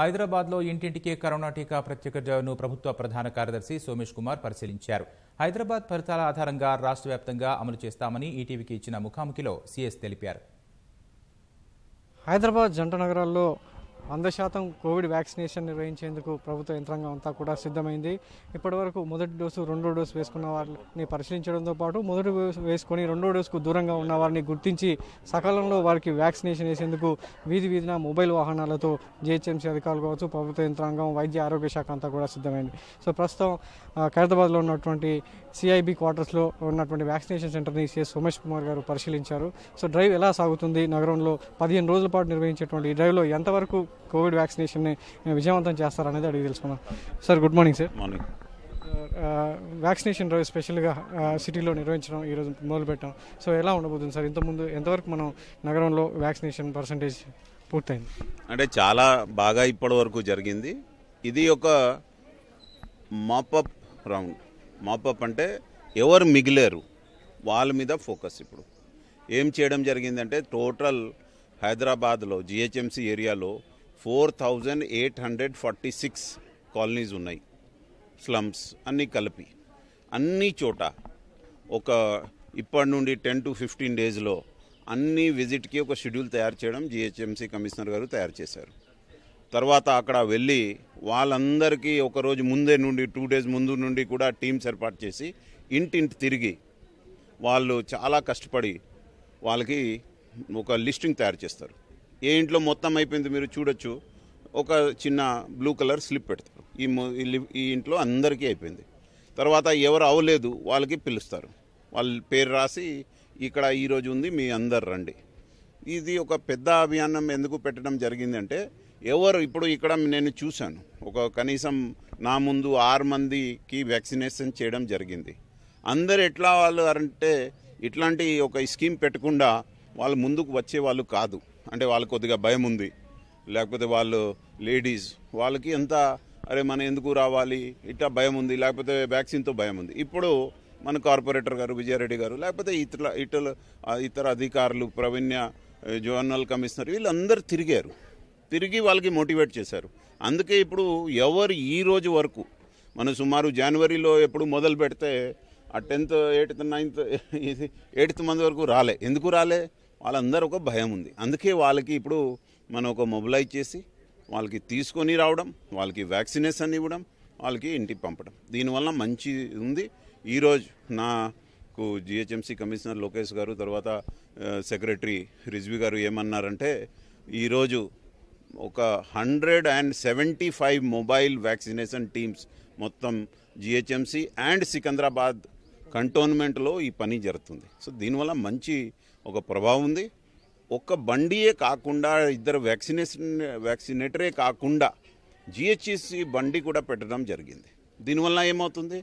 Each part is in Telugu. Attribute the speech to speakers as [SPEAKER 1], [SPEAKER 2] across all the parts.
[SPEAKER 1] హైదరాబాద్లో ఇంటింటికే కరోనా టీకా ప్రత్యేక డ్రైవ్ను ప్రభుత్వ ప్రధాన కార్యదర్శి సోమేష్ కుమార్ పరిశీలించారు హైదరాబాద్ ఫలితాల ఆధారంగా రాష్ట్ర వ్యాప్తంగా అమలు చేస్తామని ఈటీవీకి ఇచ్చిన ముఖాముఖిలో సీఎస్ తెలిపారు
[SPEAKER 2] హైదరాబాద్ జంట నగరాల్లో వంద శాతం కోవిడ్ వ్యాక్సినేషన్ నిర్వహించేందుకు ప్రభుత్వ యంత్రాంగం అంతా కూడా సిద్ధమైంది ఇప్పటివరకు మొదటి డోసు రెండో డోసు వేసుకున్న వారిని పరిశీలించడంతో పాటు మొదటి వేసుకొని రెండో డోసుకు దూరంగా ఉన్న వారిని గుర్తించి సకాలంలో వారికి వ్యాక్సినేషన్ వేసేందుకు వీధి వీధిన మొబైల్ వాహనాలతో జిహెచ్ఎంసీ అధికారులు కావచ్చు ప్రభుత్వ యంత్రాంగం వైద్య ఆరోగ్య శాఖ అంతా కూడా సిద్ధమైంది సో ప్రస్తుతం ఖైరతాబాద్లో ఉన్నటువంటి సిఐబి క్వార్టర్స్లో ఉన్నటువంటి వ్యాక్సినేషన్ సెంటర్ని సిఎస్ సోమేష్ కుమార్ గారు పరిశీలించారు సో డ్రైవ్ ఎలా సాగుతుంది నగరంలో పదిహేను రోజుల పాటు నిర్వహించేటువంటి ఈ డ్రైవ్లో ఎంతవరకు కోవిడ్ వ్యాక్సినేషన్ని విజయవంతం చేస్తారనేది అడిగి తెలుసుకున్నాం sir good morning sir morning vaccination drive స్పెషల్గా సిటీలో నిర్వహించడం ఈరోజు మొదలుపెట్టాం సో ఎలా ఉండబోతుంది సార్ ఇంతకుముందు ఎంతవరకు మనం నగరంలో వ్యాక్సినేషన్ పర్సంటేజ్ పూర్తయింది
[SPEAKER 1] అంటే చాలా బాగా ఇప్పటి జరిగింది ఇది ఒక మాపప్ రౌండ్ మాపప్ అంటే ఎవరు మిగిలేరు వాళ్ళ మీద ఫోకస్ ఇప్పుడు ఏం చేయడం జరిగిందంటే టోటల్ హైదరాబాద్లో జిహెచ్ఎంసీ ఏరియాలో four thousand eight hundred forty six colonies ఉన్నాయి స్లమ్స్ అన్నీ కలిపి అన్ని చోట ఒక ఇప్పటి నుండి టెన్ టు ఫిఫ్టీన్ డేస్లో అన్ని విజిట్కి ఒక షెడ్యూల్ తయారు చేయడం జిహెచ్ఎంసీ కమిషనర్ గారు తయారు చేశారు తర్వాత అక్కడ వెళ్ళి వాళ్ళందరికీ ఒకరోజు ముందే నుండి టూ డేస్ ముందు నుండి కూడా టీమ్స్ ఏర్పాటు చేసి ఇంటింటి తిరిగి వాళ్ళు చాలా కష్టపడి వాళ్ళకి ఒక లిస్టింగ్ తయారు చేస్తారు ఏ ఇంట్లో మొత్తం అయిపోయింది మీరు చూడొచ్చు ఒక చిన్న బ్లూ కలర్ స్లిప్ పెడతారు ఈ ఈ ఇంట్లో అందరికీ అయిపోయింది తర్వాత ఎవరు అవ్వలేదు వాళ్ళకి పిలుస్తారు వాళ్ళ పేరు రాసి ఇక్కడ ఈరోజు ఉంది మీ అందరు రండి ఇది ఒక పెద్ద అభియానం ఎందుకు పెట్టడం జరిగిందంటే ఎవరు ఇప్పుడు ఇక్కడ నేను చూశాను ఒక కనీసం నా ముందు ఆరు మందికి వ్యాక్సినేషన్ చేయడం జరిగింది అందరు ఎట్లా వాళ్ళు అంటే ఇట్లాంటి ఒక స్కీమ్ పెట్టకుండా వాళ్ళు ముందుకు వచ్చే వాళ్ళు కాదు అంటే వాళ్ళు కొద్దిగా భయం ఉంది లేకపోతే వాళ్ళు లేడీస్ వాళ్ళకి ఎంత అరే మనం ఎందుకు రావాలి ఇట్లా భయం ఉంది లేకపోతే వ్యాక్సిన్తో భయం ఉంది ఇప్పుడు మన కార్పొరేటర్ గారు విజయారెడ్డి గారు లేకపోతే ఇతర ఇతర ఇతర అధికారులు ప్రవీణ్య జోనల్ కమిషనర్ వీళ్ళందరూ తిరిగారు తిరిగి వాళ్ళకి మోటివేట్ చేశారు అందుకే ఇప్పుడు ఎవరు ఈ రోజు వరకు మనం సుమారు జనవరిలో ఎప్పుడు మొదలు పెడితే ఆ టెన్త్ ఎయిత్ నైన్త్ ఎయిత్ మంది వరకు రాలే ఎందుకు రాలే వాళ్ళందరూ ఒక భయం ఉంది అందుకే వాళ్ళకి ఇప్పుడు మనం ఒక మొబిలైజ్ చేసి వాళ్ళకి తీసుకొని రావడం వాళ్ళకి వ్యాక్సినేషన్ ఇవ్వడం వాళ్ళకి ఇంటికి పంపడం దీనివల్ల మంచి ఉంది ఈరోజు నాకు జిహెచ్ఎంసీ కమిషనర్ లోకేష్ గారు తర్వాత సెక్రటరీ రిజ్వి గారు ఏమన్నారంటే ఈరోజు ఒక hundred and seventy five mobile vaccination teams మొత్తం జిహెచ్ఎంసీ అండ్ సికింద్రాబాద్ కంటోన్మెంట్లో ఈ పని జరుగుతుంది సో దీనివల్ల మంచి ఒక ప్రభావం ఉంది ఒక బండియే కాకుండా ఇద్దరు వ్యాక్సినేషన్ వ్యాక్సినేటరే కాకుండా జిహెచ్ఎస్సి బండి కూడా పెట్టడం జరిగింది దీనివల్ల ఏమవుతుంది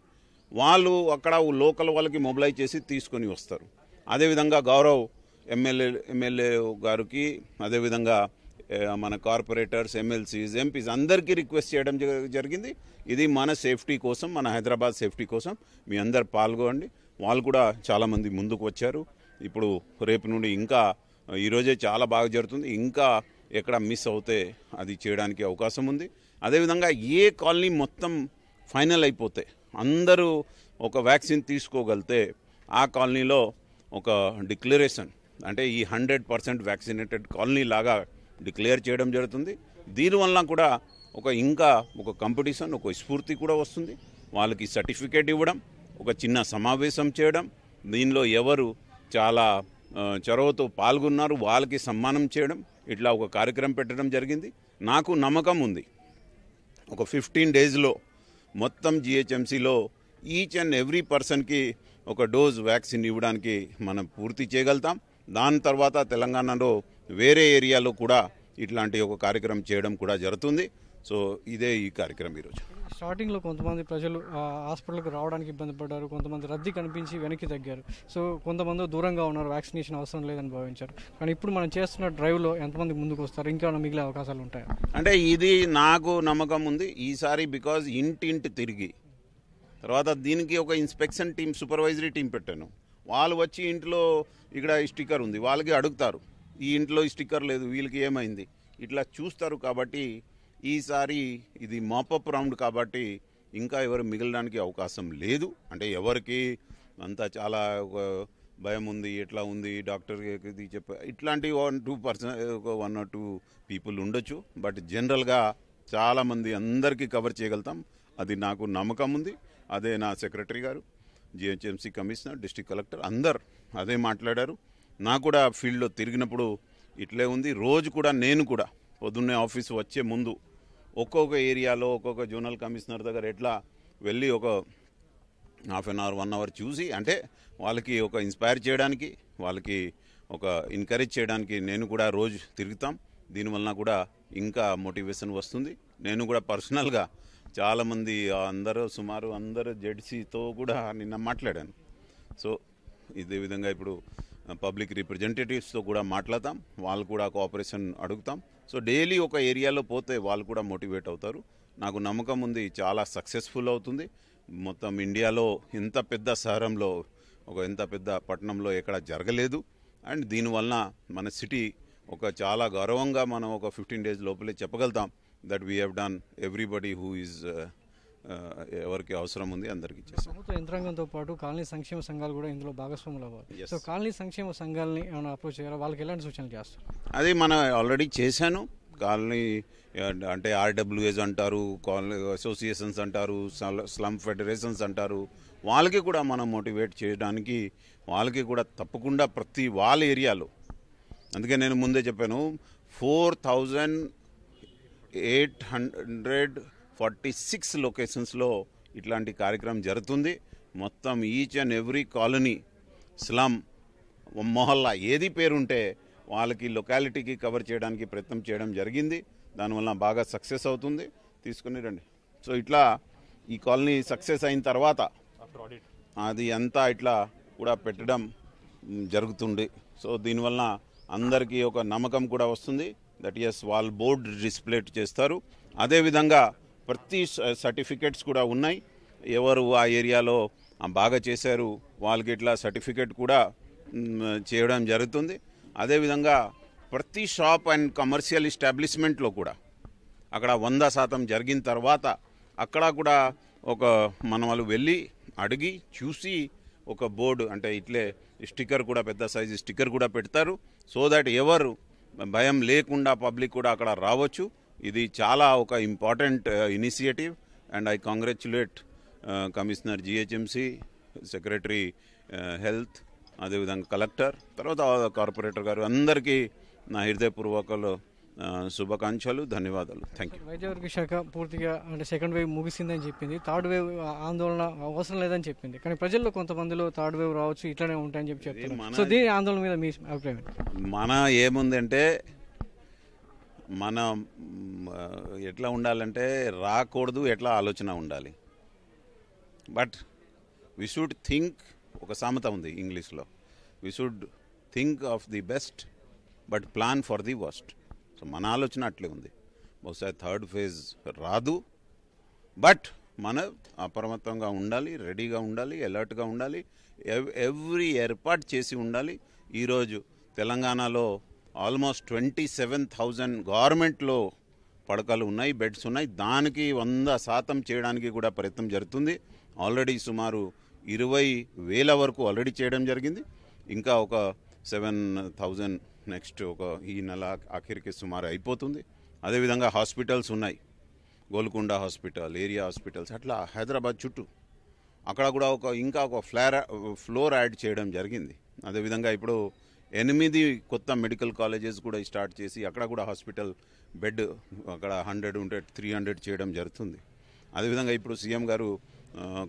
[SPEAKER 1] వాళ్ళు అక్కడ లోకల్ వాళ్ళకి మొబిలైజ్ చేసి తీసుకొని వస్తారు అదేవిధంగా గౌరవ్ ఎమ్మెల్యే ఎమ్మెల్యే గారికి అదేవిధంగా మన కార్పొరేటర్స్ ఎమ్మెల్సీస్ ఎంపీస్ అందరికీ రిక్వెస్ట్ చేయడం జరిగింది ఇది మన సేఫ్టీ కోసం మన హైదరాబాద్ సేఫ్టీ కోసం మీ అందరు పాల్గొనండి వాళ్ళు కూడా చాలామంది ముందుకు వచ్చారు ఇప్పుడు రేపు నుండి ఇంకా ఈరోజే చాలా బాగా జరుగుతుంది ఇంకా ఎక్కడ మిస్ అవుతే అది చేయడానికి అవకాశం ఉంది అదేవిధంగా ఏ కాలనీ మొత్తం ఫైనల్ అయిపోతే అందరూ ఒక వ్యాక్సిన్ తీసుకోగలితే ఆ కాలనీలో ఒక డిక్లరేషన్ అంటే ఈ హండ్రెడ్ పర్సెంట్ వ్యాక్సినేటెడ్ కాలనీ లాగా డిక్లేర్ చేయడం జరుగుతుంది దీనివల్ల కూడా ఒక ఇంకా ఒక కాంపిటీషన్ ఒక స్ఫూర్తి కూడా వస్తుంది వాళ్ళకి సర్టిఫికేట్ ఇవ్వడం ఒక చిన్న సమావేశం చేయడం దీనిలో ఎవరు చాలా చొరవతో పాల్గొన్నారు వాళ్ళకి సమ్మానం చేయడం ఇట్లా ఒక కార్యక్రమం పెట్టడం జరిగింది నాకు నమ్మకం ఉంది ఒక ఫిఫ్టీన్ డేస్లో మొత్తం జిహెచ్ఎంసీలో ఈచ్ అండ్ ఎవ్రీ పర్సన్కి ఒక డోజ్ వ్యాక్సిన్ ఇవ్వడానికి మనం పూర్తి చేయగలుగుతాం దాని తర్వాత తెలంగాణలో వేరే ఏరియాలో కూడా ఇట్లాంటి ఒక కార్యక్రమం చేయడం కూడా జరుగుతుంది సో ఇదే ఈ కార్యక్రమం ఈరోజు
[SPEAKER 2] స్టార్టింగ్లో కొంతమంది ప్రజలు హాస్పిటల్కి రావడానికి ఇబ్బంది పడ్డారు కొంతమంది రద్దీ కనిపించి వెనక్కి తగ్గారు సో కొంతమంది దూరంగా ఉన్నారు వ్యాక్సినేషన్ అవసరం లేదని భావించారు కానీ ఇప్పుడు మనం చేస్తున్న డ్రైవ్లో ఎంతమంది ముందుకు వస్తారు ఇంకా మిగిలే అవకాశాలు ఉంటాయి
[SPEAKER 1] అంటే ఇది నాకు నమ్మకం ఉంది ఈసారి బికాజ్ ఇంటింటి తిరిగి తర్వాత దీనికి ఒక ఇన్స్పెక్షన్ టీం సూపర్వైజరీ టీం పెట్టాను వాళ్ళు వచ్చి ఇంట్లో ఇక్కడ స్టిక్కర్ ఉంది వాళ్ళకి అడుగుతారు ఈ ఇంట్లో స్టిక్కర్ లేదు వీళ్ళకి ఏమైంది ఇట్లా చూస్తారు కాబట్టి ఈసారి ఇది మాపప్ రౌండ్ కాబట్టి ఇంకా ఎవరు మిగలడానికి అవకాశం లేదు అంటే ఎవరికి అంతా చాలా భయం ఉంది ఎట్లా ఉంది డాక్టర్ ఇది చెప్ప ఇట్లాంటి one two person one or two people ఉండొచ్చు బట్ జనరల్గా చాలామంది అందరికీ కవర్ చేయగలుగుతాం అది నాకు నమ్మకం ఉంది అదే నా సెక్రటరీ గారు జిహెచ్ఎంసీ కమిషనర్ డిస్టిక్ కలెక్టర్ అందరు అదే మాట్లాడారు నాకు కూడా ఫీల్డ్లో తిరిగినప్పుడు ఇట్లే ఉంది రోజు కూడా నేను కూడా పొద్దున్నే ఆఫీస్ వచ్చే ముందు ఒక్కొక్క ఏరియాలో ఒక్కొక్క జోనల్ కమిషనర్ దగ్గర ఎట్లా వెళ్ళి ఒక half an hour one hour చూసి అంటే వాళ్ళకి ఒక ఇన్స్పైర్ చేయడానికి వాళ్ళకి ఒక ఎంకరేజ్ చేయడానికి నేను కూడా రోజు తిరుగుతాం దీనివలన కూడా ఇంకా మోటివేషన్ వస్తుంది నేను కూడా పర్సనల్గా చాలామంది అందరూ సుమారు అందరూ జెడ్సీతో కూడా నిన్న మాట్లాడాను సో ఇదే విధంగా ఇప్పుడు పబ్లిక్ రిప్రజెంటేటివ్స్తో కూడా మాట్లాడతాం వాళ్ళు కూడా కోఆపరేషన్ అడుగుతాం సో డైలీ ఒక ఏరియాలో పోతే వాళ్ళు కూడా మోటివేట్ అవుతారు నాకు నమ్మకం ఉంది చాలా సక్సెస్ఫుల్ అవుతుంది మొత్తం ఇండియాలో ఇంత పెద్ద శహరంలో ఒక ఇంత పెద్ద పట్టణంలో ఎక్కడ జరగలేదు అండ్ దీనివల్ల మన సిటీ ఒక చాలా గౌరవంగా మనం ఒక ఫిఫ్టీన్ డేస్ లోపలే చెప్పగలుగుతాం that we have done everybody who is ఎవరికి అవసరం ఉంది అందరికి ఇచ్చేసాం ప్రభుత్వ
[SPEAKER 2] యంత్రాంగంతో పాటు కాలనీ సంక్షేమ సంఘాలు కూడా ఇందులో భాగస్వాములు అవ్వాలి సో కాలనీ సంక్షేమ సంఘాలని ఏమైనా అప్రోచ్ చేయాలి వాళ్ళకి ఎలాంటి సూచనలు చేస్తారు
[SPEAKER 1] అది మనం ఆల్రెడీ చేశాను కాలనీ అంటే ఆర్డబ్ల్యూఎస్ అంటారు కాలనీ అసోసియేషన్స్ అంటారు స్లమ్ ఫెడరేషన్స్ అంటారు వాళ్ళకి కూడా మనం మోటివేట్ చేయడానికి వాళ్ళకి కూడా తప్పకుండా ప్రతి వాళ్ళ ఏరియాలో అందుకే నేను ముందే చెప్పాను four thousand eight hundred forty six లొకేషన్స్లో ఇట్లాంటి కార్యక్రమం జరుగుతుంది మొత్తం each and every colony slum మొహల్లా ఏది పేరుంటే వాళ్ళకి లొకాలిటీకి కవర్ చేయడానికి ప్రయత్నం చేయడం జరిగింది దానివల్ల బాగా సక్సెస్ అవుతుంది తీసుకుని రండి సో ఇట్లా ఈ కాలనీ సక్సెస్ అయిన తర్వాత అది అంతా ఇట్లా కూడా పెట్టడం జరుగుతుంది సో దీనివల్ల అందరికీ ఒక నమ్మకం కూడా వస్తుంది దట్ ఎస్ వాళ్ళు బోర్డు డిస్ప్లేట్ చేస్తారు అదేవిధంగా ప్రతి సర్టిఫికెట్స్ కూడా ఉన్నాయి ఎవరు ఆ ఏరియాలో బాగా చేశారు వాళ్ళకి ఇట్లా సర్టిఫికెట్ కూడా చేయడం జరుగుతుంది అదేవిధంగా ప్రతి షాప్ అండ్ కమర్షియల్ ఎస్టాబ్లిష్మెంట్లో కూడా అక్కడ వంద శాతం జరిగిన తర్వాత అక్కడ కూడా ఒక మన వాళ్ళు వెళ్ళి అడిగి చూసి ఒక బోర్డు అంటే ఇట్లే స్టిక్కర్ కూడా పెద్ద సైజు స్టిక్కర్ కూడా పెడతారు సో దట్ ఎవరు భయం లేకుండా పబ్లిక్ కూడా అక్కడ రావచ్చు ఇది చాలా ఒక important initiative and I congratulate commissioner GHMC secretary health అదేవిధంగా కలెక్టర్ తర్వాత కార్పొరేటర్ గారు అందరికీ నా హృదయపూర్వకలు uh, శుభాకాంక్షలు ధన్యవాదాలు థ్యాంక్ యూ
[SPEAKER 2] వైద్యవర్గ శాఖ పూర్తిగా అంటే సెకండ్ వేవ్ ముగిసిందని చెప్పింది థర్డ్ వేవ్ uh, ఆందోళన అవసరం లేదని చెప్పింది కానీ ప్రజల్లో కొంతమందిలో థర్డ్ వేవ్ రావచ్చు ఇట్లానే ఉంటాయని చెప్పి చెప్తారు సో దీని ఆందోళన మీద మీ అభిప్రాయం
[SPEAKER 1] మన ఏముందంటే మన ఎట్లా ఉండాలంటే రాకూడదు ఎట్లా ఆలోచన ఉండాలి బట్ వి షుడ్ థింక్ ఒక సామెత ఉంది ఇంగ్లీష్లో we should think of the best but plan for the worst so మన ఆలోచన అట్లే ఉంది బహుశా థర్డ్ ఫేజ్ రాదు బట్ మన అప్రమత్తంగా ఉండాలి రెడీగా ఉండాలి అలర్ట్గా ఉండాలి ఎవ్రీ ఏర్పాటు చేసి ఉండాలి ఈరోజు తెలంగాణలో ఆల్మోస్ట్ ట్వంటీ సెవెన్ థౌజండ్ గవర్నమెంట్లో పడకలు ఉన్నాయి బెడ్స్ ఉన్నాయి దానికి వంద శాతం చేయడానికి కూడా ప్రయత్నం జరుగుతుంది ఆల్రెడీ సుమారు ఇరవై వేల వరకు ఆల్రెడీ చేయడం జరిగింది ఇంకా ఒక సెవెన్ థౌజండ్ నెక్స్ట్ ఒక ఈ నెల ఆఖరికి సుమారు అయిపోతుంది అదేవిధంగా హాస్పిటల్స్ ఉన్నాయి గోల్కొండ హాస్పిటల్ ఏరియా హాస్పిటల్స్ అట్లా హైదరాబాద్ చుట్టూ అక్కడ కూడా ఒక ఇంకా ఒక ఫ్లార్ ఫ్లోర్ యాడ్ చేయడం జరిగింది అదేవిధంగా ఇప్పుడు ఎనిమిది కొత్త మెడికల్ కాలేజెస్ కూడా స్టార్ట్ చేసి అక్కడ కూడా హాస్పిటల్ బెడ్ అక్కడ హండ్రెడ్ ఉంటే త్రీ హండ్రెడ్ చేయడం జరుగుతుంది అదేవిధంగా ఇప్పుడు సీఎం గారు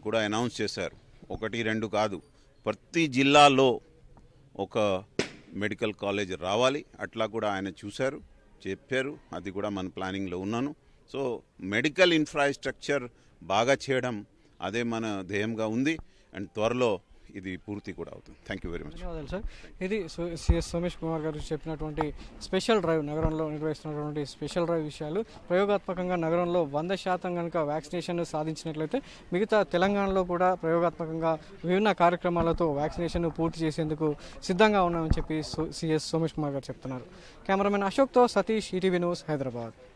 [SPEAKER 1] కూడా అనౌన్స్ చేశారు ఒకటి రెండు కాదు ప్రతి జిల్లాలో ఒక మెడికల్ కాలేజ్ రావాలి అట్లా కూడా ఆయన చూశారు చెప్పారు అది కూడా మన ప్లానింగ్లో ఉన్నాను సో మెడికల్ ఇన్ఫ్రాస్ట్రక్చర్ బాగా చేయడం అదే మన ధ్యేయంగా ఉంది అండ్ త్వరలో ఇది పూర్తి కూడా అవుతుంది థ్యాంక్ యూ వెరీ మచ్
[SPEAKER 2] ధన్యవాదాలు సార్ ఇది సిఎస్ సోమేష్ కుమార్ గారు చెప్పినటువంటి స్పెషల్ డ్రైవ్ నగరంలో నిర్వహిస్తున్నటువంటి స్పెషల్ డ్రైవ్ విషయాలు ప్రయోగాత్మకంగా నగరంలో వంద శాతం కనుక వ్యాక్సినేషన్ సాధించినట్లయితే మిగతా తెలంగాణలో కూడా ప్రయోగాత్మకంగా విభిన్న కార్యక్రమాలతో వ్యాక్సినేషన్ పూర్తి చేసేందుకు సిద్ధంగా ఉన్నామని చెప్పి సిఎస్ సోమేష్ కుమార్ గారు చెప్తున్నారు కెమెరామెన్ అశోక్తో సతీష్ ఈటీవీ న్యూస్ హైదరాబాద్